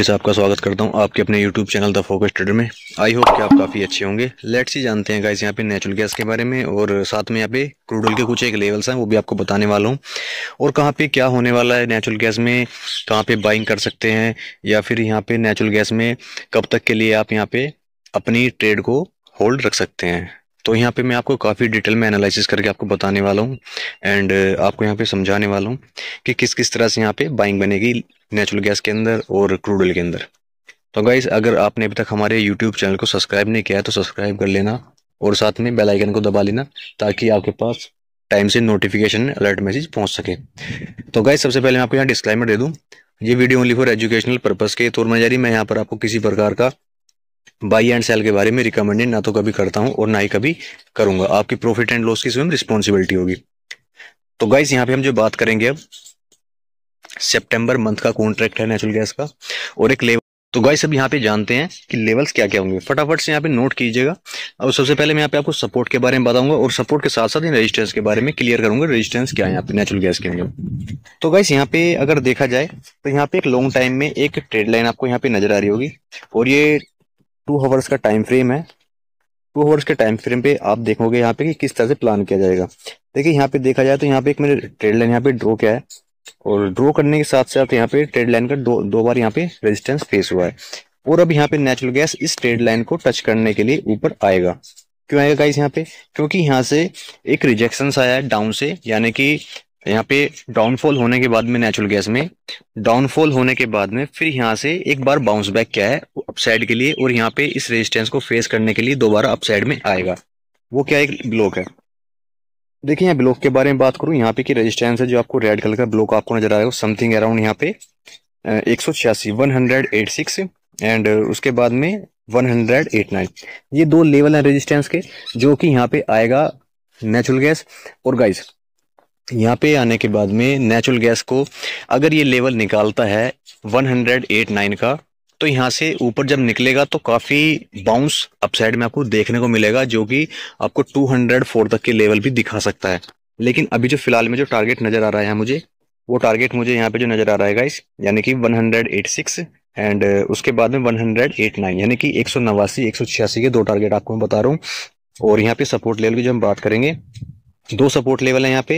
से आपका स्वागत करता हूं आपके अपने YouTube channel the focus trader में आई होप कि आप काफ़ी अच्छे होंगे लेट्स ही जानते हैं गाइस यहां पे नेचुरल गैस के बारे में और साथ में यहां पे क्रूड ऑयल के कुछ एक लेवल्स हैं वो भी आपको बताने वाला हूं और कहां पे क्या होने वाला है नेचुरल गैस में कहां पे बाइंग कर सकते हैं या फिर यहाँ पे नेचुरल गैस में कब तक के लिए आप यहाँ पे अपनी ट्रेड को होल्ड रख सकते हैं तो यहाँ पे मैं आपको काफ़ी डिटेल में एनालिसिस करके आपको बताने वाला हूँ एंड uh, आपको यहाँ पे समझाने वाला हूँ कि किस किस तरह से यहाँ पे बाइंग बनेगी नेचुरल गैस के अंदर और क्रूड ऑयल के अंदर तो गाइज अगर आपने अभी तक हमारे यूट्यूब चैनल को सब्सक्राइब नहीं किया है तो सब्सक्राइब कर लेना और साथ में बेल आइकन को दबा लेना ताकि आपके पास टाइम से नोटिफिकेशन अलर्ट मैसेज पहुंच सके तो गाइज सबसे पहले मैं आपको यहाँ डिस्क्लाइमर दे दूँ ये video only for educational purpose के तौर में जारी मैं यहाँ पर आपको किसी प्रकार का बाई एंड सेल के बारे में रिकमेंडेड ना तो कभी करता हूँ और ना ही कभी करूंगा आपकी प्रॉफिट एंड लॉस की स्वयं रिस्पॉन्सिबिलिटी होगी तो गाइस यहाँ पे हम जो बात करेंगे अब सेप्टेम्बर मंथ का कॉन्ट्रैक्ट है नेचुरल गैस का और एक लेवल तो गाइस अब यहाँ पे जानते हैं कि लेवल्स क्या क्या होंगे फटाफट से यहाँ पे नोट कीजिएगा और सबसे पहले मैं यहाँ पे आपको सपोर्ट के बारे में बताऊंगा और सपोर्ट के साथ साथ रेजिस्टेंस के बारे में क्लियर करूंगा रेजिस्टेंस क्या है यहाँ पे नेचुरल गैस के लिए तो गाइस यहाँ पे अगर देखा जाए तो यहाँ पे एक लॉन्ग टाइम में एक ट्रेड लाइन आपको यहाँ पे नजर आ रही होगी और ये टू हावर्स का टाइम फ्रेम है टू हावर्स के टाइम फ्रेम पे आप देखोगे यहाँ पे कि किस तरह से प्लान किया जाएगा देखिए यहाँ पे देखा जाए तो यहाँ पे एक मैंने ट्रेड लाइन यहाँ पे ड्रॉ किया है और ड्रॉ करने के साथ साथ यहाँ पे ट्रेड लाइन का दो दो बार यहाँ पे रेजिस्टेंस फेस हुआ है और अब यहाँ पे नेचुरल गैस इस ट्रेड लाइन को टच करने के लिए ऊपर आएगा क्यों आएगा गाइस यहाँ पे क्योंकि यहाँ से एक रिजेक्शन आया है डाउन से यानी कि यहाँ पे डाउनफॉल होने के बाद में नेचुरल गैस में डाउनफॉल होने के बाद में फिर यहाँ से एक बार बाउंस बैक क्या है अपसाइड के लिए और यहाँ पे इस रेजिस्टेंस को फेस करने के लिए दोबारा अपसाइड में आएगा वो क्या एक ब्लॉक है देखिए यहाँ ब्लॉक के बारे में बात करूँ यहाँ पे की रजिस्टेंस है जो आपको रेड कलर का ब्लॉक आपको नजर आएगा समथिंग अराउंड यहाँ पे एक सौ छियासी one hundred eight six and उसके बाद में वन हंड्रेड एट नाइन ये दो लेवल है रजिस्टेंस के जो कि यहाँ पे आएगा नेचुरल गैस और गाइस यहाँ पे आने के बाद में नेचुरल गैस को अगर ये लेवल निकालता है 108.9 का तो यहाँ से ऊपर जब निकलेगा तो काफ़ी बाउंस अपसाइड में आपको देखने को मिलेगा जो कि आपको 204 तक के लेवल भी दिखा सकता है लेकिन अभी जो फिलहाल में जो टारगेट नज़र आ रहा है मुझे वो टारगेट मुझे यहाँ पे जो नज़र आ रहा है इस यानी कि 108.6 एंड उसके बाद में 108.9 यानी कि एक सौ के दो टारगेट आपको मैं बता रहा हूँ और यहाँ पे सपोर्ट लेवल की जो हम बात करेंगे दो सपोर्ट लेवल है यहाँ पे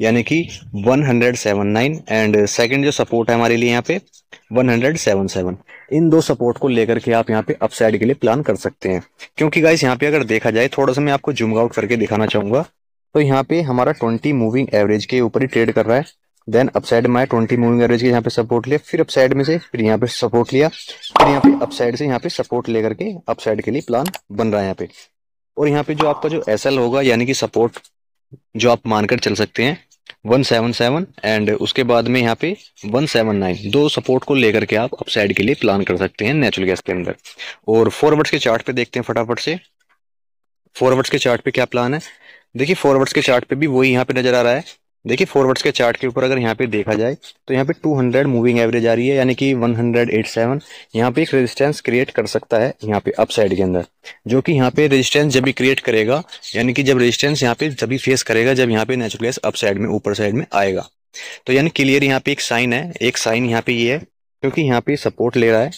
यानी कि नाइन एंड सेकंड जो सपोर्ट है हमारे लिए यहाँ पे सेवन इन दो सपोर्ट को लेकर के आप यहाँ पे अपसाइड के लिए प्लान कर सकते हैं क्योंकि गाइस यहाँ पे अगर देखा जाए थोड़ा सा मैं आपको जूम आउट करके दिखाना चाहूंगा तो यहाँ पे हमारा 20 मूविंग एवरेज के ऊपर ही ट्रेड कर रहा है देन अपसाइड में ट्वेंटी मूविंग एवरेज के यहाँ पे सपोर्ट लिया फिर अपसाइड में से फिर यहाँ पे सपोर्ट लिया फिर यहाँ पे अपसाइड से यहाँ पे सपोर्ट लेकर के अपसाइड के लिए प्लान बन रहा है यहाँ पे और यहाँ पे जो आपका जो एस होगा यानी कि सपोर्ट जो आप मानकर चल सकते हैं वन सेवन सेवन एंड उसके बाद में यहाँ पे वन सेवन नाइन दो सपोर्ट को लेकर के आप अपसाइड के लिए प्लान कर सकते हैं नेचुरल गैस के अंदर और फॉरवर्ड्स के चार्ट पे देखते हैं फटाफट से फॉरवर्ड्स के चार्ट पे क्या प्लान है देखिए फॉरवर्ड्स के चार्ट पे भी वही यहाँ पे नजर आ रहा है देखिए फॉरवर्ड्स के चार्ट के ऊपर अगर यहाँ पे देखा जाए तो यहाँ पे 200 मूविंग एवरेज आ रही है यानी कि 187 यहाँ पे एक रेजिस्टेंस क्रिएट कर सकता है यहाँ पे अप साइड के अंदर जो कि यहाँ पे रेजिस्टेंस जब भी क्रिएट करेगा यानी कि जब रेजिस्टेंस यहाँ पे जब भी फेस करेगा जब यहाँ पे नेचुरल गैस अप साइड में ऊपर साइड में आएगा तो यानी क्लियर यहाँ पे एक साइन है एक साइन यहाँ पे ये है क्योंकि यहाँ पे सपोर्ट ले रहा है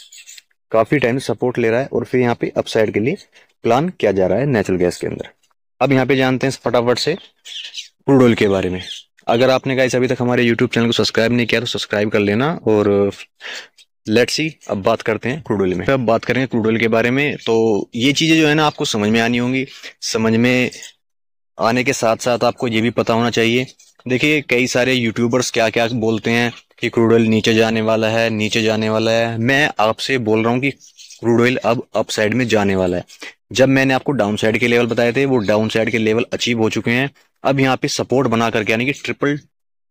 काफ़ी टाइम सपोर्ट ले रहा है और फिर यहाँ पे अपसाइड के लिए प्लान किया जा रहा है नेचुरल गैस के अंदर अब यहाँ पे जानते हैं फटाफट से क्रूड ऑयल के बारे में अगर आपने गाइस अभी तक हमारे यूट्यूब चैनल को सब्सक्राइब नहीं किया तो सब्सक्राइब कर लेना और लेट्स सी अब बात करते हैं क्रूड में अब बात करेंगे क्रूड ऑयल के बारे में तो ये चीज़ें जो है ना आपको समझ में आनी होंगी समझ में आने के साथ साथ आपको ये भी पता होना चाहिए देखिए कई सारे यूट्यूबर्स क्या क्या बोलते हैं कि क्रूड ऑयल नीचे जाने वाला है नीचे जाने वाला है मैं आपसे बोल रहा हूँ कि क्रूड ऑयल अब अप साइड में जाने वाला है जब मैंने आपको डाउन साइड के लेवल बताए थे वो डाउन साइड के लेवल अचीव हो चुके हैं अब यहाँ पे सपोर्ट बना करके यानी कि ट्रिपल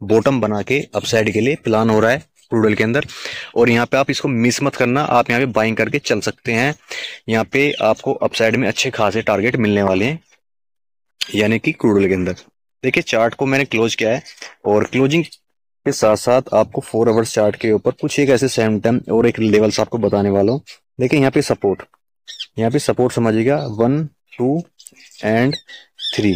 बॉटम बना के अपसाइड के लिए प्लान हो रहा है क्रूडल के अंदर और यहाँ पे आप इसको मिस मत करना आप यहाँ पे बाइंग करके चल सकते हैं यहाँ पे आपको अपसाइड में अच्छे खासे टारगेट मिलने वाले हैं यानी कि क्रूडल के अंदर देखिए चार्ट को मैंने क्लोज किया है और क्लोजिंग के साथ साथ आपको फोर आवर्स चार्ट के ऊपर कुछ एक ऐसे सेम टाइम और एक लेवल्स आपको बताने वाला हूँ देखिए यहाँ पे सपोर्ट यहाँ पे सपोर्ट समझिएगा वन टू एंड थ्री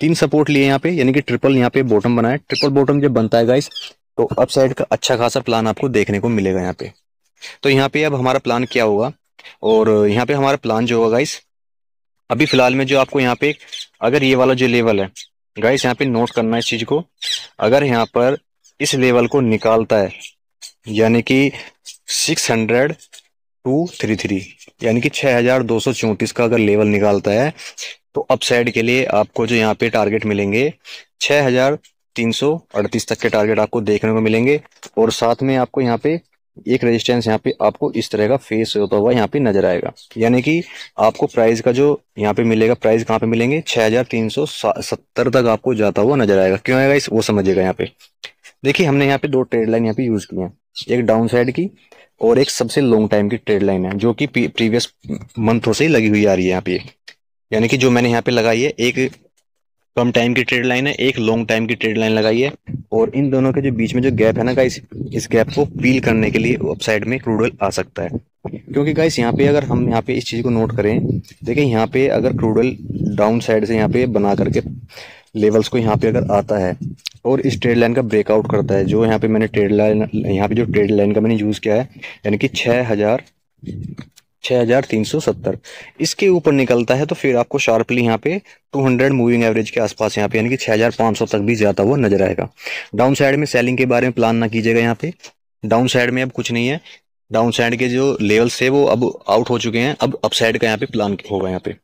तीन सपोर्ट लिए यहाँ पे यानी कि ट्रिपल यहाँ पे बॉटम बनाए ट्रिपल बॉटम जब बनता है गाइस तो अप साइड का अच्छा खासा प्लान आपको देखने को मिलेगा यहाँ पे तो यहाँ पे अब हमारा प्लान क्या होगा और यहाँ पे हमारा प्लान जो होगा गाइस अभी फिलहाल में जो आपको यहाँ पे अगर ये वाला जो लेवल है गाइस यहाँ पे नोट करना इस चीज़ को अगर यहाँ पर इस लेवल को निकालता है यानी कि six hundred two three three यानी कि छह हज़ार दो सौ चौंतीस का अगर लेवल निकालता है तो अप साइड के लिए आपको जो यहाँ पे टारगेट मिलेंगे छह हजार तीन सौ अड़तीस तक के टारगेट आपको देखने को मिलेंगे और साथ में आपको यहाँ पे एक रेजिस्टेंस यहाँ पे आपको इस तरह का फेस होता हुआ यहाँ पे नजर आएगा यानी कि आपको प्राइस का जो यहाँ पे मिलेगा प्राइस कहाँ पे मिलेंगे 6370 तक आपको जाता हुआ नजर आएगा क्यों आएगा इस वो समझिएगा यहाँ पे देखिए हमने यहाँ पे दो ट्रेड लाइन यहाँ पे यूज की है एक डाउन साइड की और एक सबसे लॉन्ग टाइम की ट्रेड लाइन है जो कि प्रीवियस मंथों से लगी हुई आ रही है यहाँ पे यानी कि जो मैंने यहाँ पे लगाई है एक कम टाइम की ट्रेड लाइन है एक लॉन्ग टाइम की ट्रेड लाइन लगाई है और इन दोनों के जो बीच में जो गैप है ना गाइस इस गैप को फील करने के लिए अपसाइड में क्रूड ऑयल आ सकता है क्योंकि गाइस यहाँ पे अगर हम यहाँ पे इस चीज़ को नोट करें देखिए यहाँ पे अगर क्रूड ऑयल डाउन साइड से यहाँ पे बना करके लेवल्स को यहाँ पे अगर आता है और इस ट्रेड लाइन का ब्रेकआउट करता है जो यहाँ पे मैंने ट्रेड लाइन यहाँ पे जो ट्रेड लाइन का मैंने यूज़ किया है यानी कि छह हज़ार 6370 इसके ऊपर निकलता है तो फिर आपको शार्पली यहाँ पे 200 मूविंग एवरेज के आसपास यहाँ पे यानी कि 6500 तक भी जाता हुआ नजर आएगा डाउन साइड में सेलिंग के बारे में प्लान ना कीजिएगा यहाँ पे डाउन साइड में अब कुछ नहीं है डाउन साइड के जो लेवल्स है वो अब आउट हो चुके हैं अब अप साइड का यहाँ पे प्लान होगा यहाँ पे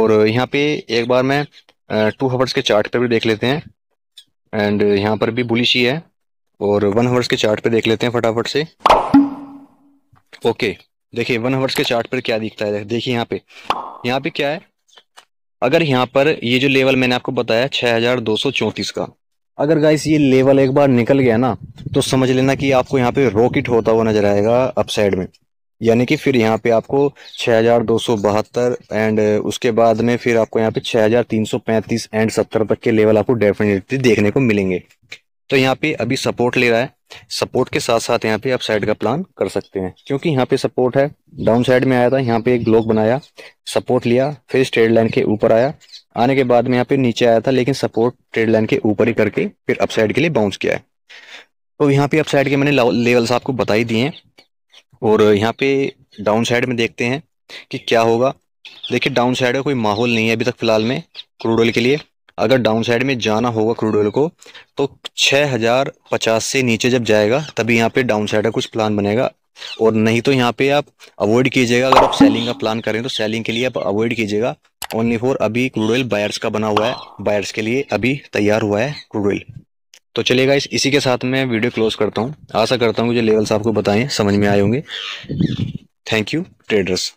और यहाँ पे एक बार मैं टू हवर्स के चार्ट पे भी देख लेते हैं एंड यहाँ पर भी बुलिश ही है और वन हवर्स के चार्ट पे देख लेते हैं फटाफट से ओके okay. देखिए वन आवर्स के चार्ट पर क्या दिखता है देखिए यहाँ पे यहाँ पे क्या है अगर यहाँ पर ये जो लेवल मैंने आपको बताया छह हजार दो सौ चौंतीस का अगर गाइस ये लेवल एक बार निकल गया ना तो समझ लेना कि आपको यहाँ पे रॉकेट होता हुआ नजर आएगा अपसाइड में यानी कि फिर यहाँ पे आपको बहत्तर एंड उसके बाद में फिर आपको यहाँ पे पैंतीस एंड सत्तर तक के लेवल आपको डेफिनेटली देखने को मिलेंगे तो यहाँ पे अभी सपोर्ट ले रहा है सपोर्ट के साथ साथ यहाँ पे आप साइड का प्लान कर सकते हैं क्योंकि यहाँ पे सपोर्ट है डाउन साइड में आया था यहाँ पे एक ब्लॉक बनाया सपोर्ट लिया फिर ट्रेड लाइन के ऊपर आया आने के बाद में यहाँ पे नीचे आया था लेकिन सपोर्ट ट्रेड लाइन के ऊपर ही करके फिर अपसाइड के लिए बाउंस किया है तो यहाँ पे अपसाइड के मैंने लेवल्स आपको बता ही दिए हैं और यहाँ पे डाउन साइड में देखते हैं कि क्या होगा देखिए डाउन साइड का कोई माहौल नहीं है अभी तक फिलहाल में क्रूड ऑयल के लिए अगर डाउन साइड में जाना होगा क्रूड ऑयल को तो छः हज़ार पचास से नीचे जब जाएगा तभी यहाँ पे डाउन साइड का कुछ प्लान बनेगा और नहीं तो यहाँ पे आप अवॉइड कीजिएगा अगर आप सेलिंग का प्लान करें तो सेलिंग के लिए आप अवॉइड कीजिएगा ओनली फॉर अभी क्रूड ऑयल बायर्स का बना हुआ है बायर्स के लिए अभी तैयार हुआ है क्रूड ऑयल तो चलिएगा इस इसी के साथ मैं वीडियो क्लोज करता हूँ आशा करता हूँ जो लेवल्स आपको बताएं समझ में आए होंगे थैंक यू ट्रेडर्स